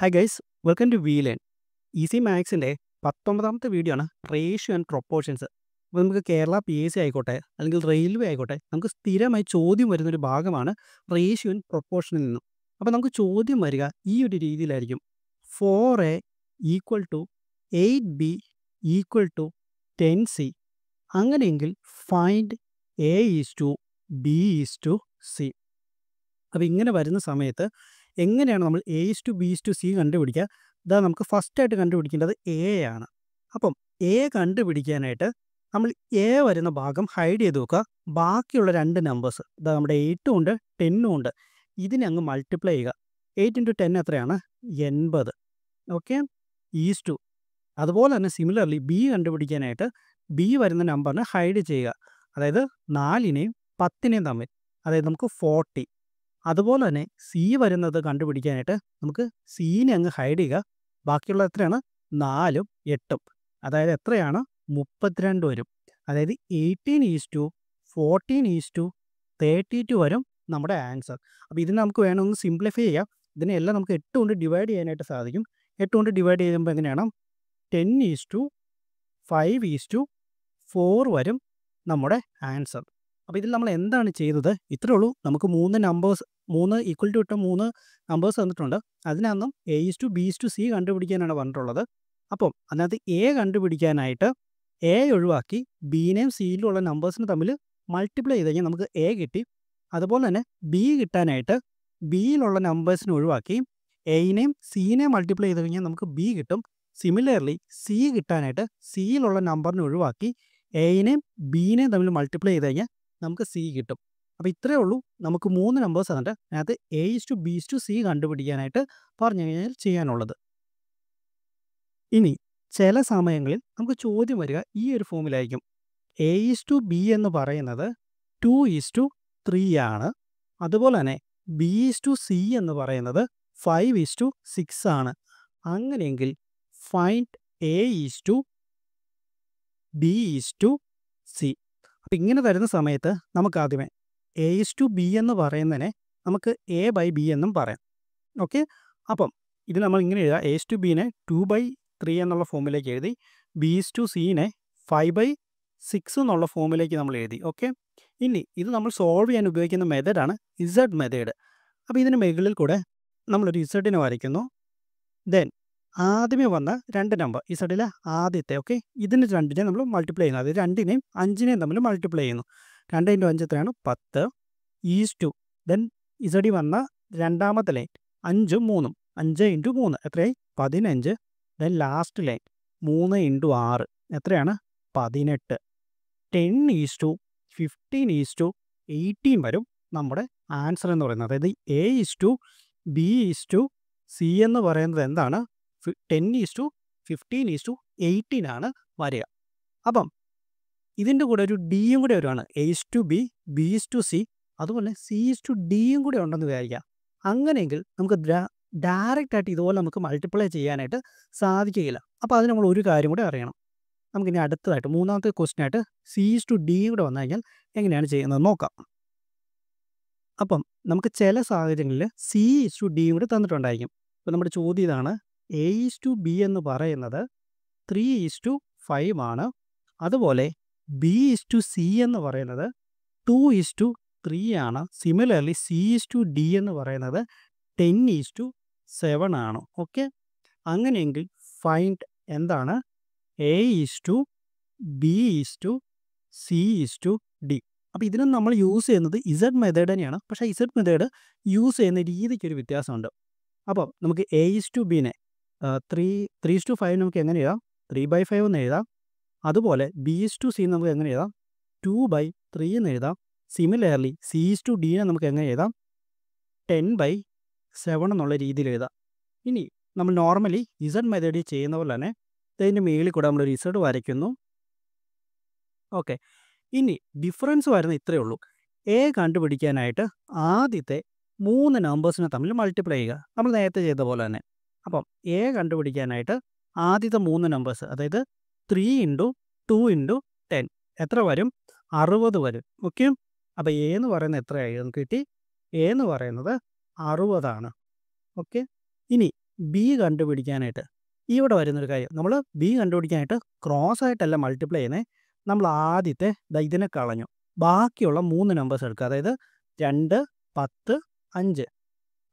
hi guys welcome to we learn easy മാത്സിൻ്റെ പത്തൊമ്പതാമത്തെ video ആണ് റേഷ്യോ ആൻഡ് പ്രൊപ്പോർഷൻസ് അപ്പോൾ നമുക്ക് കേരള പി എ സി ആയിക്കോട്ടെ അല്ലെങ്കിൽ റെയിൽവേ ആയിക്കോട്ടെ നമുക്ക് സ്ഥിരമായി ചോദ്യം വരുന്നൊരു ഭാഗമാണ് റേഷ്യോ ആൻഡ് പ്രൊപ്പോർഷനിൽ നിന്നും അപ്പോൾ നമുക്ക് ചോദ്യം വരിക ഈ ഒരു രീതിയിലായിരിക്കും four A equal to eight B equal to ten C അങ്ങനെയെങ്കിൽ find A is to B is to C അപ്പോൾ ഇങ്ങനെ വരുന്ന സമയത്ത് എങ്ങനെയാണ് നമ്മൾ A is to B is to C കണ്ടുപിടിക്കുക ഇതാ നമുക്ക് ഫസ്റ്റായിട്ട് കണ്ടുപിടിക്കേണ്ടത് എ ആണ് അപ്പം എ കണ്ടുപിടിക്കാനായിട്ട് നമ്മൾ എ വരുന്ന ഭാഗം ഹൈഡ് ചെയ്ത് വെക്കുക ബാക്കിയുള്ള രണ്ട് നമ്പേഴ്സ് ഇതാ നമ്മുടെ എയ്റ്റും ഉണ്ട് ടെന്നും ഉണ്ട് ഇതിനെ അങ്ങ് മൾട്ടിപ്ലൈ ചെയ്യുക എയ്റ്റ് ഇൻറ്റു ടെൻ എത്രയാണ് എൺപത് ഓക്കെ ഈസ് ടു അതുപോലെ തന്നെ സിമിലർലി ബി കണ്ടുപിടിക്കാനായിട്ട് ബി വരുന്ന നമ്പറിനെ ഹൈഡ് ചെയ്യുക അതായത് നാലിനെയും പത്തിനെയും തമ്മിൽ അതായത് നമുക്ക് ഫോർട്ടി അതുപോലെ തന്നെ സി വരുന്നത് കണ്ടുപിടിക്കാനായിട്ട് നമുക്ക് സീനെ അങ്ങ് ഹൈഡ് ചെയ്യുക ബാക്കിയുള്ള എത്രയാണ് നാലും എട്ടും അതായത് എത്രയാണ് മുപ്പത്തിരണ്ട് വരും അതായത് eighteen is to fourteen is to thirty two വരും നമ്മുടെ ആൻസർ അപ്പോൾ ഇതിനെ നമുക്ക് വേണമെന്ന് സിംപ്ലിഫൈ ചെയ്യാം ഇതിനെല്ലാം നമുക്ക് എട്ട് കൊണ്ട് ഡിവൈഡ് ചെയ്യാനായിട്ട് സാധിക്കും എട്ട് കൊണ്ട് ഡിവൈഡ് ചെയ്യുമ്പോൾ എങ്ങനെയാണ് ten is to five is to four വരും നമ്മുടെ ആൻസർ അപ്പോൾ ഇതിൽ നമ്മൾ എന്താണ് ചെയ്തത് ഇത്രേ ഉള്ളൂ നമുക്ക് മൂന്ന് നമ്പേഴ്സ് മൂന്ന് ഈക്വൽ ടു ഇട്ട മൂന്ന് നമ്പേഴ്സ് തന്നിട്ടുണ്ട് അതിനകത്തും A is to B is to C കണ്ടുപിടിക്കാനാണ് പറഞ്ഞിട്ടുള്ളത് അപ്പം അതിനകത്ത് എ കണ്ടുപിടിക്കാനായിട്ട് എ ഒഴിവാക്കി ബിനെയും സിയിലും ഉള്ള നമ്പേഴ്സിന് തമ്മിൽ മൾട്ടിപ്ലൈ ചെയ്ത് കഴിഞ്ഞാൽ നമുക്ക് എ കിട്ടി അതുപോലെ തന്നെ ബി കിട്ടാനായിട്ട് ബിയിലുള്ള നമ്പേഴ്സിനെ ഒഴിവാക്കി എയിനെയും സീനെയും മൾട്ടിപ്ലൈ ചെയ്ത് കഴിഞ്ഞാൽ നമുക്ക് ബി കിട്ടും സിമിലർലി സി കിട്ടാനായിട്ട് സിയിലുള്ള നമ്പറിനെ ഒഴിവാക്കി എയിനെയും ബീനെയും തമ്മിൽ മൾട്ടിപ്ലൈ ചെയ്ത് കഴിഞ്ഞാൽ നമുക്ക് സി കിട്ടും അപ്പോൾ ഇത്രയേ ഉള്ളൂ നമുക്ക് മൂന്ന് നമ്പേഴ്സ് എന്നിട്ട് അതിനകത്ത് A is to B to C കണ്ടുപിടിക്കാനായിട്ട് പറഞ്ഞു കഴിഞ്ഞാൽ ചെയ്യാനുള്ളത് ഇനി ചില സമയങ്ങളിൽ നമുക്ക് ചോദ്യം വരിക ഈ ഒരു ഫോമിലായിരിക്കും എ ഇസ് ടു ബി എന്ന് പറയുന്നത് ടു ഈസ് ടു ത്രീ ആണ് അതുപോലെ തന്നെ ബി ഈസ് ടു സി എന്ന് പറയുന്നത് ഫൈവ് ഈസ് ടു സിക്സ് ആണ് അങ്ങനെയെങ്കിൽ find A is to B is to C അപ്പം ഇങ്ങനെ വരുന്ന സമയത്ത് നമുക്ക് ആദ്യമേ എ ഇസ് ടു ബി എന്ന് പറയുന്നതിനെ നമുക്ക് എ ബൈ ബി എന്നും പറയാം ഓക്കെ അപ്പം ഇത് നമ്മൾ ഇങ്ങനെ എഴുതാം എ ഇസ് ടു ബിനെ ടു ബൈ ത്രീ എന്നുള്ള ഫോമിലേക്ക് എഴുതി ബി ഇസ് ടു സീനെ ഫൈവ് ബൈ സിക്സ് എന്നുള്ള ഫോമിലേക്ക് നമ്മൾ എഴുതി ഓക്കെ ഇനി ഇത് നമ്മൾ സോൾവ് ചെയ്യാൻ ഉപയോഗിക്കുന്ന മെത്തേഡാണ് ഇസഡ് മെത്തേഡ് അപ്പോൾ ഇതിന് മുകളിൽ കൂടെ നമ്മളൊരു ഇസഡിനെ വരയ്ക്കുന്നു ദെൻ ആദ്യമേ വന്ന രണ്ട് നമ്പർ ഈ സൈഡിലെ ആദ്യത്തെ ഓക്കെ ഇതിന് രണ്ടിനെ നമ്മൾ മൾട്ടിപ്ലൈ ചെയ്യുന്നു അതായത് രണ്ടിനെയും അഞ്ചിനെയും തമ്മിൽ മൾട്ടിപ്ലൈ ചെയ്യുന്നു രണ്ട് ഇൻറ്റു അഞ്ച് എത്രയാണ് പത്ത് ഈസ് ടു ദെൻ ഇസടി വന്ന രണ്ടാമത്തെ ലൈൻ അഞ്ചും മൂന്നും അഞ്ച് ഇൻറ്റു മൂന്ന് എത്രയായി പതിനഞ്ച് ദെൻ ലാസ്റ്റ് ലൈൻ മൂന്ന് ഇൻറ്റു ആറ് എത്രയാണ് പതിനെട്ട് ten is to fifteen is to eighteen വരും നമ്മുടെ ആൻസർ എന്ന് പറയുന്നത് അതായത് A is to B is to C എന്ന് പറയുന്നത് എന്താണ് ten is to fifteen is to eighteen ആണ് വരിക അപ്പം ഇതിൻ്റെ കൂടെ ഒരു ഡിയും കൂടെ വരുവാണ് A's to B is to C അതുപോലെ ഈസ് ടു ഡിയും കൂടെ ഉണ്ടെന്ന് വിചാരിക്കാം അങ്ങനെയെങ്കിൽ നമുക്ക് ഡയറക്റ്റ് ആയിട്ട് ഇതുപോലെ നമുക്ക് മൾട്ടിപ്ലൈ ചെയ്യാനായിട്ട് സാധിക്കുകയില്ല അപ്പോൾ അത് നമ്മൾ ഒരു കാര്യം കൂടെ അറിയണം നമുക്കിനി അടുത്തതായിട്ട് മൂന്നാമത്തെ ക്വസ്റ്റിനായിട്ട് ആയിട്ട് ഈസ് ടു ഡിയും കൂടെ വന്നു കഴിഞ്ഞാൽ എങ്ങനെയാണ് ചെയ്യുന്നത് നോക്കാം അപ്പം നമുക്ക് ചില സാഹചര്യങ്ങളിൽ സി ഈസ് ടു ഡിയും കൂടെ തന്നിട്ടുണ്ടായിരിക്കും അപ്പോൾ നമ്മുടെ ചോദ്യം ഇതാണ് എ ഈസ് ടു ബി എന്ന് പറയുന്നത് ത്രീ ഈസ് ടു ഫൈവ് ആണ് അതുപോലെ ബി ഈസ് ടു സി എന്ന് പറയുന്നത് ടു ഈസ് ടു ത്രീ ആണ് similarly C is to D എന്ന് പറയുന്നത് ടെൻ ഈസ് ടു സെവൻ ആണ് ഓക്കെ അങ്ങനെയെങ്കിൽ ഫൈൻഡ് എന്താണ് A is to B is to C is to D അപ്പോൾ ഇതിനും നമ്മൾ യൂസ് ചെയ്യുന്നത് ഇസഡ് മെത്തേഡ് തന്നെയാണ് പക്ഷേ ഇസഡ് മെത്തേഡ് യൂസ് ചെയ്യുന്ന രീതിക്കൊരു വ്യത്യാസമുണ്ട് അപ്പം നമുക്ക് എ ഈസ് ടു ബിനെ ത്രീ ത്രീ ടു ഫൈവ് നമുക്ക് എങ്ങനെ എഴുതാം ത്രീ ബൈ ഫൈവ് എന്ന് എഴുതാം അതുപോലെ ബി ഇസ് ടു സി നമുക്ക് എങ്ങനെ എഴുതാം ടു ബൈ ത്രീ എന്ന് എഴുതാം സിമിലർലി സി ഇസ് ടു ഡിനെ നമുക്ക് എങ്ങനെ എഴുതാം ടെൻ ബൈ സെവൻ എന്നുള്ള രീതിയിൽ എഴുതാം ഇനി നമ്മൾ നോർമലി ഇസഡ് മെത്തേഡിൽ ചെയ്യുന്ന പോലെ തന്നെ ഇതിൻ്റെ മേളിൽ കൂടെ നമ്മൾ ഇസഡ് വരയ്ക്കുന്നു ഓക്കെ ഇനി ഡിഫറൻസ് വരുന്ന ഇത്രയേ ഉള്ളൂ എ കണ്ടുപിടിക്കാനായിട്ട് ആദ്യത്തെ മൂന്ന് നമ്പേഴ്സിനെ തമ്മിൽ മൾട്ടിപ്ലൈ ചെയ്യുക നമ്മൾ നേരത്തെ ചെയ്ത പോലെ തന്നെ അപ്പം എ കണ്ടുപിടിക്കാനായിട്ട് ആദ്യത്തെ മൂന്ന് നമ്പേഴ്സ് അതായത് three into two into ten എത്ര വരും അറുപത് വരും ഓക്കെ അപ്പോൾ എ എന്ന് പറയുന്നത് എത്രയായി നമുക്ക് കിട്ടി എ എന്ന് പറയുന്നത് അറുപതാണ് ഓക്കെ ഇനി ബി കണ്ടുപിടിക്കാനായിട്ട് ഇവിടെ വരുന്നൊരു കാര്യം നമ്മൾ ബി കണ്ടുപിടിക്കാനായിട്ട് ക്രോസ് ആയിട്ടല്ല മൾട്ടിപ്ലൈ ചെയ്യുന്നത് നമ്മൾ ആദ്യത്തെ ഇതിനെ കളഞ്ഞു ബാക്കിയുള്ള മൂന്ന് നമ്പേഴ്സ് എടുക്കുക അതായത് രണ്ട് പത്ത് അഞ്ച്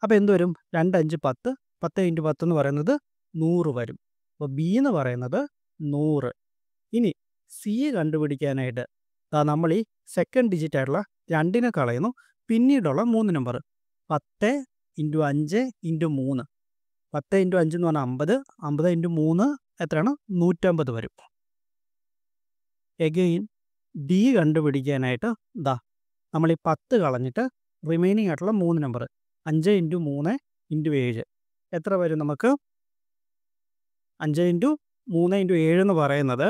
അപ്പോൾ എന്ത് വരും രണ്ട് അഞ്ച് പത്ത് പത്ത് ഇൻറ്റു പത്ത് എന്ന് പറയുന്നത് നൂറ് വരും അപ്പോൾ ബി എന്ന് പറയുന്നത് നൂറ് ഇനി സി കണ്ടുപിടിക്കാനായിട്ട് നമ്മൾ ഈ സെക്കൻഡ് ഡിജിറ്റായിട്ടുള്ള രണ്ടിനെ കളയുന്നു പിന്നീടുള്ള മൂന്ന് നമ്പർ പത്ത് ഇൻറ്റു അഞ്ച് ഇൻറ്റു മൂന്ന് പത്ത് ഇൻറ്റു അഞ്ച് എന്ന് പറഞ്ഞാൽ അമ്പത് അമ്പത് ഇൻറ്റു മൂന്ന് എത്രയാണ് നൂറ്റമ്പത് വരും എഗെയിൻ ഡി കണ്ടുപിടിക്കാനായിട്ട് ദാ നമ്മൾ ഈ പത്ത് കളഞ്ഞിട്ട് റിമൈനിങ് ആയിട്ടുള്ള മൂന്ന് നമ്പർ അഞ്ച് ഇൻറ്റു മൂന്ന് ഇൻറ്റു ഏഴ് എത്ര വരും നമുക്ക് അഞ്ച് ഇൻറ്റു മൂന്ന് ഇൻറ്റു ഏഴ് എന്ന് പറയുന്നത്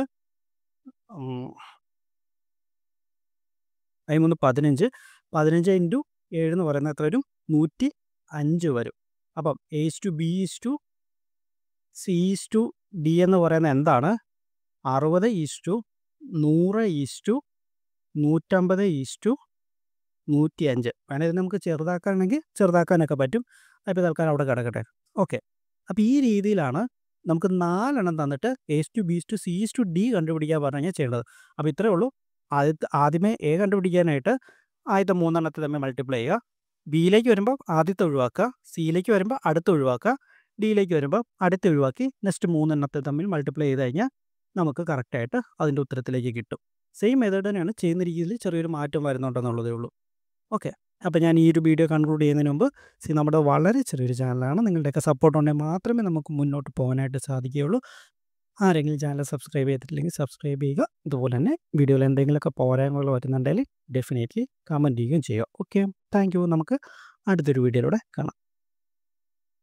അതിമൂന്ന് പതിനഞ്ച് പതിനഞ്ച് ഇൻറ്റു ഏഴ് എന്ന് പറയുന്നത് എത്ര വരും നൂറ്റി അഞ്ച് വരും അപ്പം S to B is to C is to D എന്ന് പറയുന്ന എന്താണ് അറുപത് ഈസ് ടു നൂറ് ഈസ് ടു നൂറ്റമ്പത് ഈസ് ടു നൂറ്റി അഞ്ച് വേണമെങ്കിൽ നമുക്ക് ചെറുതാക്കാണെങ്കിൽ ചെറുതാക്കാനൊക്കെ പറ്റും അപ്പോൾ തൽക്കാലം അവിടെ കിടക്കട്ടെ ഓക്കെ അപ്പോൾ ഈ രീതിയിലാണ് നമുക്ക് നാലെണ്ണം തന്നിട്ട് S to B to C to D കണ്ടുപിടിക്കാൻ പറഞ്ഞു കഴിഞ്ഞാൽ ചെയ്യേണ്ടത് അപ്പോൾ ഇത്രയേ ഉള്ളൂ ആദ്യത്തെ ആദ്യമേ എ കണ്ടുപിടിക്കാനായിട്ട് ആദ്യത്തെ മൂന്നെണ്ണത്തെ തമ്മിൽ മൾട്ടിപ്ലൈ ചെയ്യുക ബിയിലേക്ക് വരുമ്പോൾ ആദ്യത്തെ ഒഴിവാക്കുക സിയിലേക്ക് വരുമ്പോൾ അടുത്ത് ഒഴിവാക്കുക ഡിയിലേക്ക് വരുമ്പോൾ അടുത്ത് ഒഴിവാക്കി നെക്സ്റ്റ് മൂന്നെണ്ണത്തെ തമ്മിൽ മൾട്ടിപ്ലൈ ചെയ്ത് കഴിഞ്ഞാൽ നമുക്ക് കറക്റ്റായിട്ട് അതിൻ്റെ ഉത്തരത്തിലേക്ക് കിട്ടും സെയിം മെത്തേഡ് തന്നെയാണ് ചെയ്യുന്ന രീതിയിൽ ചെറിയൊരു മാറ്റം വരുന്നുണ്ടെന്നുള്ളതേ ഉള്ളൂ ഓക്കെ അപ്പോൾ ഞാൻ ഈ ഒരു വീഡിയോ കൺക്ലൂഡ് ചെയ്യുന്നതിന് മുമ്പ് സി നമ്മുടെ വളരെ ചെറിയൊരു ചാനലാണ് നിങ്ങളുടെയൊക്കെ സപ്പോർട്ട് ഉണ്ടെങ്കിൽ മാത്രമേ നമുക്ക് മുന്നോട്ട് പോകാനായിട്ട് സാധിക്കുകയുള്ളൂ ആരെങ്കിലും ചാനൽ സബ്സ്ക്രൈബ് ചെയ്തിട്ടില്ലെങ്കിൽ സബ്സ്ക്രൈബ് ചെയ്യുക അതുപോലെ തന്നെ വീഡിയോയിൽ എന്തെങ്കിലുമൊക്കെ പോരായ്മകൾ വരുന്നുണ്ടെങ്കിൽ ഡെഫിനറ്റ്ലി കമൻറ്റ് ചെയ്യുകയും ചെയ്യുക ഓക്കെ താങ്ക് നമുക്ക് അടുത്തൊരു വീഡിയോയിലൂടെ കാണാം